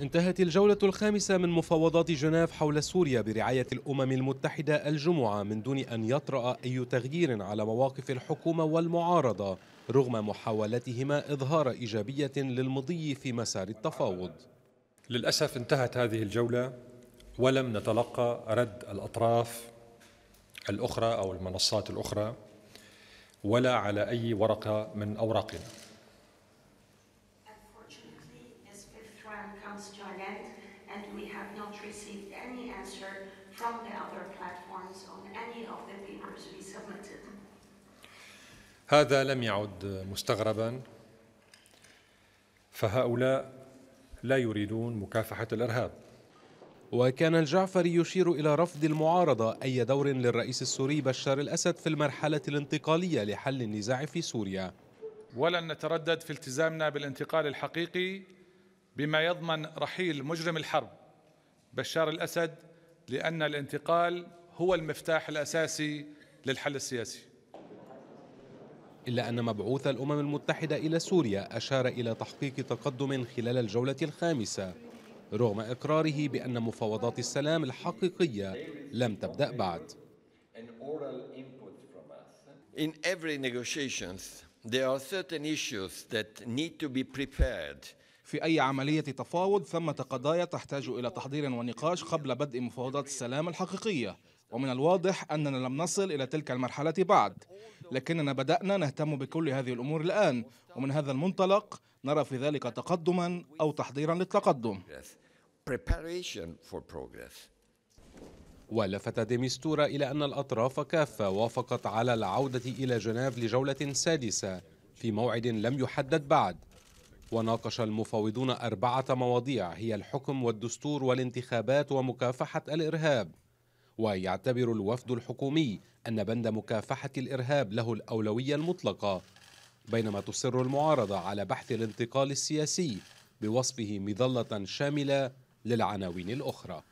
انتهت الجولة الخامسة من مفاوضات جنيف حول سوريا برعاية الأمم المتحدة الجمعة من دون أن يطرأ أي تغيير على مواقف الحكومة والمعارضة رغم محاولتهما إظهار إيجابية للمضي في مسار التفاوض للأسف انتهت هذه الجولة ولم نتلقى رد الأطراف الأخرى أو المنصات الأخرى ولا على أي ورقة من أوراقنا comes to an end, and we have not received any answer from the other platforms on any of the papers we submitted. هذا لم يعد مستغربا فهؤلاء لا يريدون مكافحة الإرهاب وكان الجعفري يشير إلى رفض المعارضة أي دور للرئيس السوري بشار الأسد في المرحلة الانتقالية لحل النزاع في سوريا ولن نتردد في التزامنا بالانتقال الحقيقي بما يضمن رحيل مجرم الحرب بشار الاسد لان الانتقال هو المفتاح الاساسي للحل السياسي إلا أن مبعوث الأمم المتحدة إلى سوريا أشار إلى تحقيق تقدم خلال الجولة الخامسة رغم إقراره بأن مفاوضات السلام الحقيقية لم تبدأ بعد In every negotiations, there are certain issues that need to be prepared في أي عملية تفاوض ثمة قضايا تحتاج إلى تحضير ونقاش قبل بدء مفاوضات السلام الحقيقية ومن الواضح أننا لم نصل إلى تلك المرحلة بعد لكننا بدأنا نهتم بكل هذه الأمور الآن ومن هذا المنطلق نرى في ذلك تقدما أو تحضيرا للتقدم ولفت ديمستورا إلى أن الأطراف كافة وافقت على العودة إلى جنيف لجولة سادسة في موعد لم يحدد بعد وناقش المفاوضون أربعة مواضيع هي الحكم والدستور والانتخابات ومكافحة الإرهاب ويعتبر الوفد الحكومي أن بند مكافحة الإرهاب له الأولوية المطلقة بينما تصر المعارضة على بحث الانتقال السياسي بوصفه مظلة شاملة للعناوين الأخرى